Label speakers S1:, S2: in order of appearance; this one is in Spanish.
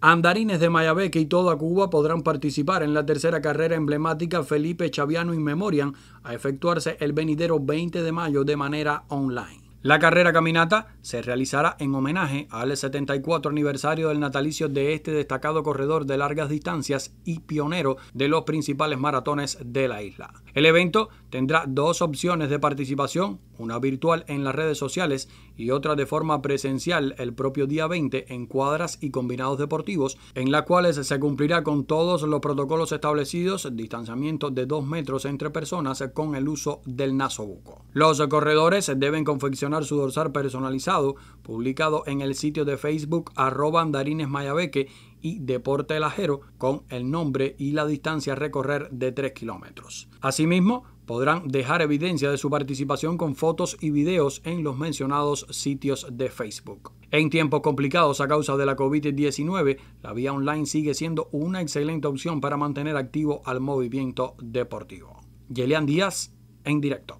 S1: Andarines de Mayabeque y toda Cuba podrán participar en la tercera carrera emblemática Felipe Chaviano in Memoriam a efectuarse el venidero 20 de mayo de manera online. La carrera caminata se realizará en homenaje al 74 aniversario del natalicio de este destacado corredor de largas distancias y pionero de los principales maratones de la isla. El evento tendrá dos opciones de participación, una virtual en las redes sociales y otra de forma presencial el propio día 20 en cuadras y combinados deportivos, en las cuales se cumplirá con todos los protocolos establecidos, distanciamiento de 2 metros entre personas con el uso del nasobuco. Los corredores deben confeccionar su dorsal personalizado, publicado en el sitio de Facebook arroba andarines mayabeque y deporte lajero con el nombre y la distancia a recorrer de 3 kilómetros. Asimismo, podrán dejar evidencia de su participación con fotos y videos en los mencionados sitios de Facebook. En tiempos complicados a causa de la COVID-19, la vía online sigue siendo una excelente opción para mantener activo al movimiento deportivo. Yelian Díaz, en directo.